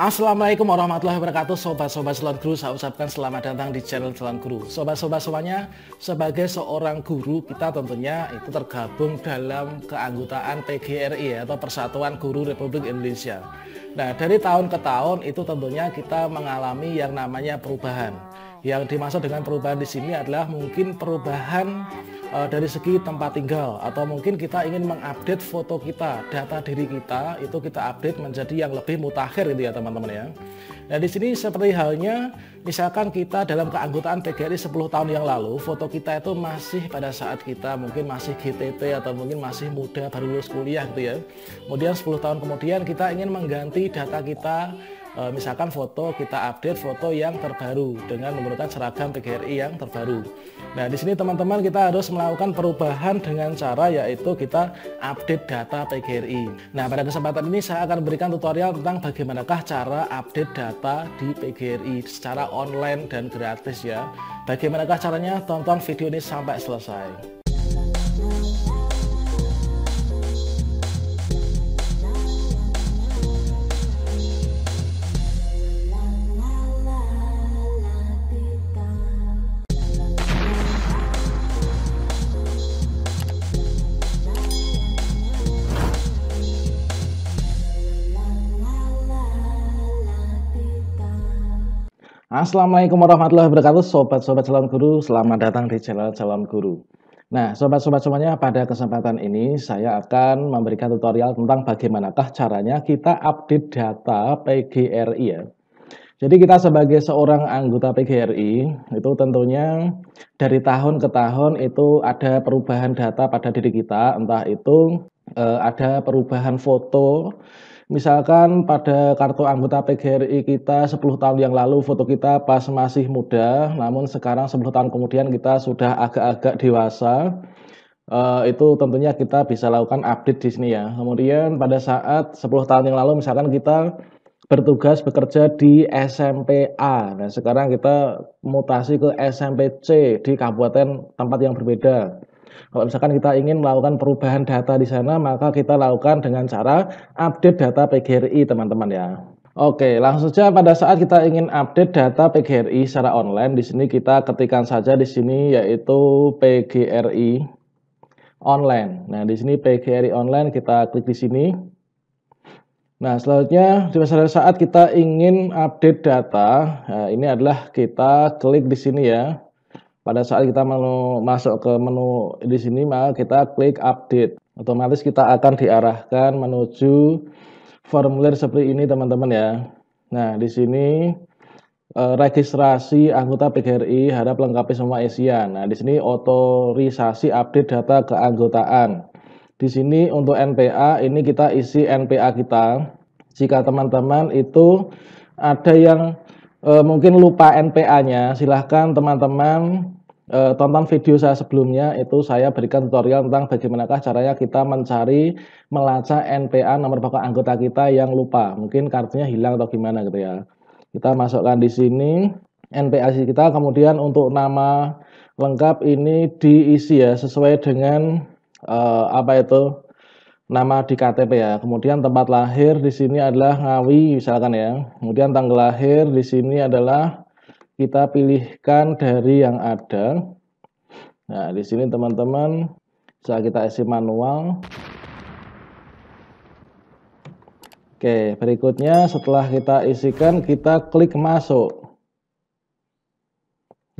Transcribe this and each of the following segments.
Assalamualaikum warahmatullahi wabarakatuh Sobat-sobat Selon Guru Saya ucapkan selamat datang di channel Selon Guru Sobat-sobat semuanya Sebagai seorang guru Kita tentunya itu tergabung dalam keanggotaan PGRI ya, Atau Persatuan Guru Republik Indonesia Nah dari tahun ke tahun itu tentunya kita mengalami yang namanya perubahan yang dimaksud dengan perubahan di sini adalah mungkin perubahan uh, dari segi tempat tinggal atau mungkin kita ingin mengupdate foto kita, data diri kita itu kita update menjadi yang lebih mutakhir gitu ya teman-teman ya. Nah di sini seperti halnya misalkan kita dalam keanggotaan PGRI 10 tahun yang lalu foto kita itu masih pada saat kita mungkin masih GTT atau mungkin masih muda baru lulus kuliah gitu ya. Kemudian 10 tahun kemudian kita ingin mengganti data kita Eh, misalkan foto kita update foto yang terbaru dengan menggunakan seragam PGRI yang terbaru. Nah, di sini teman-teman kita harus melakukan perubahan dengan cara yaitu kita update data PGRI. Nah, pada kesempatan ini saya akan berikan tutorial tentang bagaimanakah cara update data di PGRI secara online dan gratis ya. Bagaimanakah caranya? Tonton video ini sampai selesai. Assalamualaikum warahmatullahi wabarakatuh, sobat-sobat calon guru. Selamat datang di channel calon guru. Nah, sobat-sobat semuanya, pada kesempatan ini saya akan memberikan tutorial tentang bagaimanakah caranya kita update data PGRI ya. Jadi kita sebagai seorang anggota PGRI itu tentunya dari tahun ke tahun itu ada perubahan data pada diri kita, entah itu eh, ada perubahan foto misalkan pada kartu anggota PGRI kita 10 tahun yang lalu foto kita pas masih muda, namun sekarang 10 tahun kemudian kita sudah agak-agak dewasa. Uh, itu tentunya kita bisa lakukan update di sini ya. Kemudian pada saat 10 tahun yang lalu misalkan kita bertugas bekerja di SMP A. Nah, sekarang kita mutasi ke SMP C di kabupaten tempat yang berbeda. Kalau misalkan kita ingin melakukan perubahan data di sana, maka kita lakukan dengan cara update data PGRI, teman-teman ya. Oke, langsung saja pada saat kita ingin update data PGRI secara online, di sini kita ketikkan saja di sini yaitu PGRI online. Nah, di sini PGRI online kita klik di sini. Nah, selanjutnya di pada saat kita ingin update data, nah, ini adalah kita klik di sini ya. Pada saat kita menu, masuk ke menu di sini, maka kita klik update. Otomatis kita akan diarahkan menuju formulir seperti ini, teman-teman ya. Nah, di sini eh, registrasi anggota PGRI harap lengkapi semua isian. Nah, di sini otorisasi update data keanggotaan. Di sini untuk NPA ini kita isi NPA kita. Jika teman-teman itu ada yang e, mungkin lupa NPA-nya, silahkan teman-teman e, tonton video saya sebelumnya itu saya berikan tutorial tentang bagaimanakah caranya kita mencari melacak NPA nomor pokok anggota kita yang lupa. Mungkin kartunya hilang atau gimana gitu ya. Kita masukkan di sini NPA kita, kemudian untuk nama lengkap ini diisi ya sesuai dengan e, apa itu nama di KTP ya. Kemudian tempat lahir di sini adalah Ngawi misalkan ya. Kemudian tanggal lahir di sini adalah kita pilihkan dari yang ada. Nah, di sini teman-teman bisa kita isi manual. Oke, berikutnya setelah kita isikan kita klik masuk.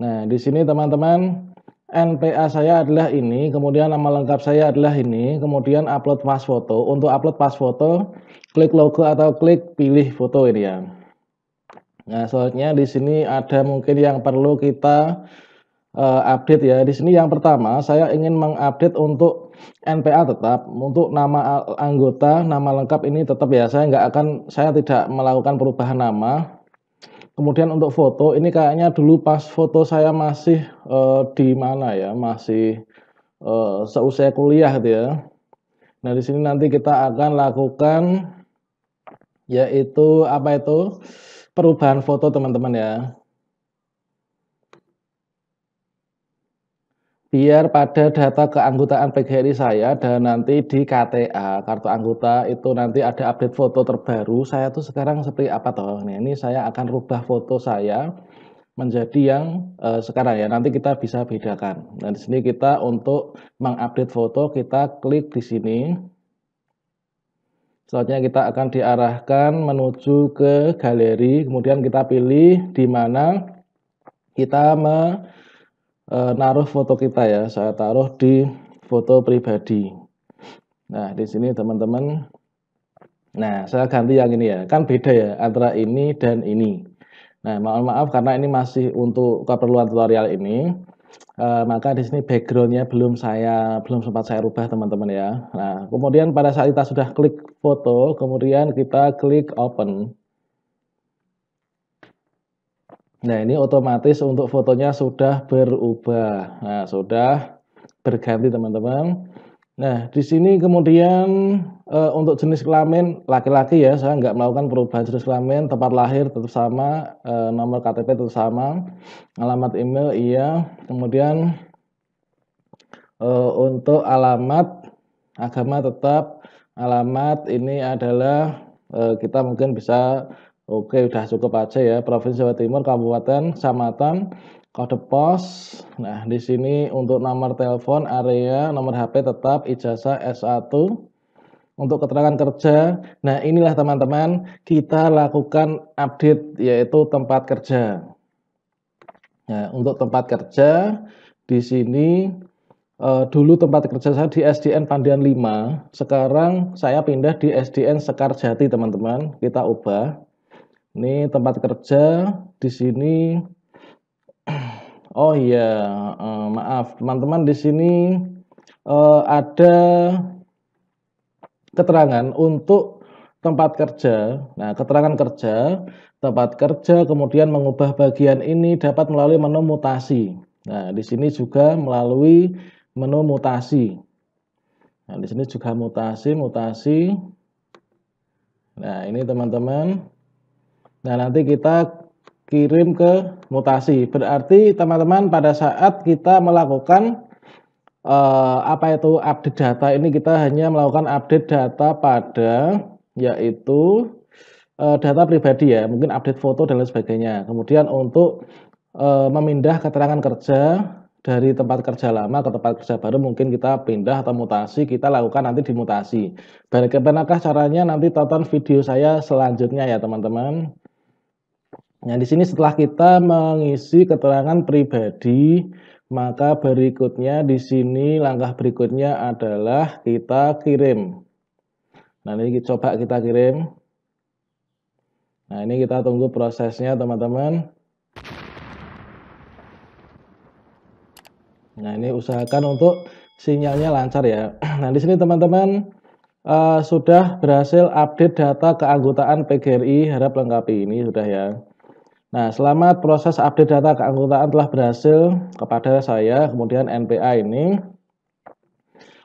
Nah, di sini teman-teman NPA saya adalah ini, kemudian nama lengkap saya adalah ini, kemudian upload pas foto. Untuk upload pas foto, klik logo atau klik pilih foto ini ya. Nah, selanjutnya di sini ada mungkin yang perlu kita uh, update ya. Di sini yang pertama, saya ingin mengupdate untuk NPA tetap, untuk nama eh, anggota, nama lengkap ini tetap ya. Saya nggak akan, saya tidak melakukan perubahan nama Kemudian untuk foto, ini kayaknya dulu pas foto saya masih eh, di mana ya, masih eh, seusai kuliah gitu ya. Nah di sini nanti kita akan lakukan yaitu apa itu perubahan foto teman-teman ya. biar pada data keanggotaan PGRI saya dan nanti di KTA kartu anggota itu nanti ada update foto terbaru saya tuh sekarang seperti apa toh nah, ini saya akan rubah foto saya menjadi yang uh, sekarang ya nanti kita bisa bedakan nah di sini kita untuk mengupdate foto kita klik di sini selanjutnya kita akan diarahkan menuju ke galeri kemudian kita pilih di mana kita me e, naruh foto kita ya, saya taruh di foto pribadi. Nah, di sini teman-teman, nah saya ganti yang ini ya, kan beda ya antara ini dan ini. Nah, mohon maaf karena ini masih untuk keperluan tutorial ini, e, maka di sini backgroundnya belum saya belum sempat saya rubah teman-teman ya. Nah, kemudian pada saat kita sudah klik foto, kemudian kita klik open. Nah, ini otomatis untuk fotonya sudah berubah. Nah, sudah berganti teman-teman. Nah, di sini kemudian e, untuk jenis kelamin laki-laki ya, saya nggak melakukan perubahan jenis kelamin, tempat lahir tetap sama, e, nomor KTP tetap sama, alamat email iya, kemudian e, untuk alamat agama tetap, alamat ini adalah e, kita mungkin bisa Oke, udah cukup aja ya. Provinsi Jawa Timur, kabupaten, kecamatan, kode pos. Nah, di sini untuk nomor telepon, area, nomor HP tetap ijazah S1 untuk keterangan kerja. Nah, inilah teman-teman, kita lakukan update yaitu tempat kerja. Nah, untuk tempat kerja di sini eh, dulu tempat kerja saya di SDN Pandian 5, sekarang saya pindah di SDN sekarjati teman-teman. Kita ubah. Ini tempat kerja di sini. Oh iya, eh, maaf teman-teman di sini eh, ada keterangan untuk tempat kerja. Nah, keterangan kerja, tempat kerja kemudian mengubah bagian ini dapat melalui menu mutasi. Nah, di sini juga melalui menu mutasi. Nah, di sini juga mutasi, mutasi. Nah, ini teman-teman Nah, nanti kita kirim ke mutasi. Berarti teman-teman pada saat kita melakukan eh, apa itu update data ini kita hanya melakukan update data pada yaitu eh, data pribadi ya, mungkin update foto dan lain sebagainya. Kemudian untuk eh, memindah keterangan kerja dari tempat kerja lama ke tempat kerja baru mungkin kita pindah atau mutasi kita lakukan nanti dimutasi. Bagaimanakah caranya nanti tonton video saya selanjutnya ya teman-teman. Nah, di sini setelah kita mengisi keterangan pribadi, maka berikutnya di sini langkah berikutnya adalah kita kirim. Nah, ini kita coba kita kirim. Nah, ini kita tunggu prosesnya, teman-teman. Nah, ini usahakan untuk sinyalnya lancar ya. Nah, di sini teman-teman uh, sudah berhasil update data keanggotaan PGRI, harap lengkapi ini sudah ya. Nah, selamat proses update data keanggotaan telah berhasil kepada saya, kemudian NPA ini,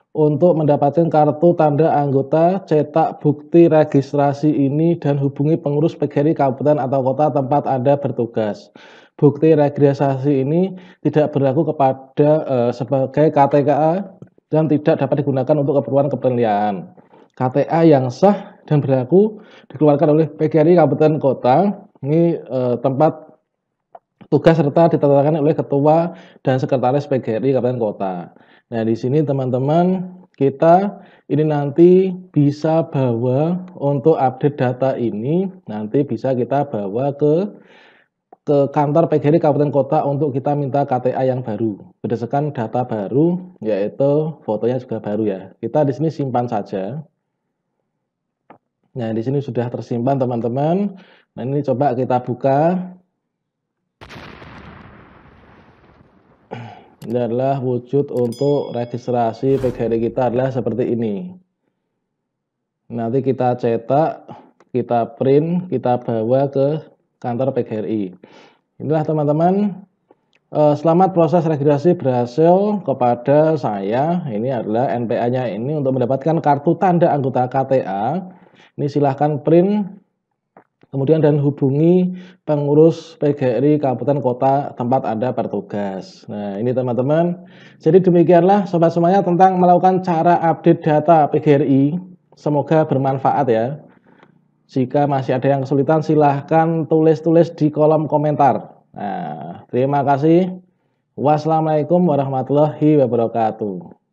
untuk mendapatkan kartu tanda anggota, cetak bukti registrasi ini, dan hubungi pengurus PGRI Kabupaten atau Kota tempat Anda bertugas. Bukti registrasi ini tidak berlaku kepada eh, sebagai KTKA dan tidak dapat digunakan untuk keperluan kepeneliaan. KTA yang sah dan berlaku dikeluarkan oleh PGRI Kabupaten Kota ini eh, tempat tugas serta ditetapkan oleh ketua dan sekretaris PGRI Kabupaten Kota. Nah, di sini teman-teman kita ini nanti bisa bawa untuk update data ini nanti bisa kita bawa ke ke kantor PGRI Kabupaten Kota untuk kita minta KTA yang baru berdasarkan data baru yaitu fotonya juga baru ya. Kita di sini simpan saja. Nah, di sini sudah tersimpan teman-teman. Nah, ini coba kita buka. Ini adalah wujud untuk registrasi PGRI kita adalah seperti ini. Nanti kita cetak, kita print, kita bawa ke kantor PGRI. Inilah teman-teman. E, selamat proses registrasi berhasil kepada saya. Ini adalah NPA-nya ini untuk mendapatkan kartu tanda anggota KTA ini silahkan print, kemudian dan hubungi pengurus PGRI Kabupaten Kota tempat Anda bertugas. Nah ini teman-teman, jadi demikianlah sobat semuanya tentang melakukan cara update data PGRI. Semoga bermanfaat ya. Jika masih ada yang kesulitan silahkan tulis-tulis di kolom komentar. Nah, terima kasih. Wassalamualaikum warahmatullahi wabarakatuh.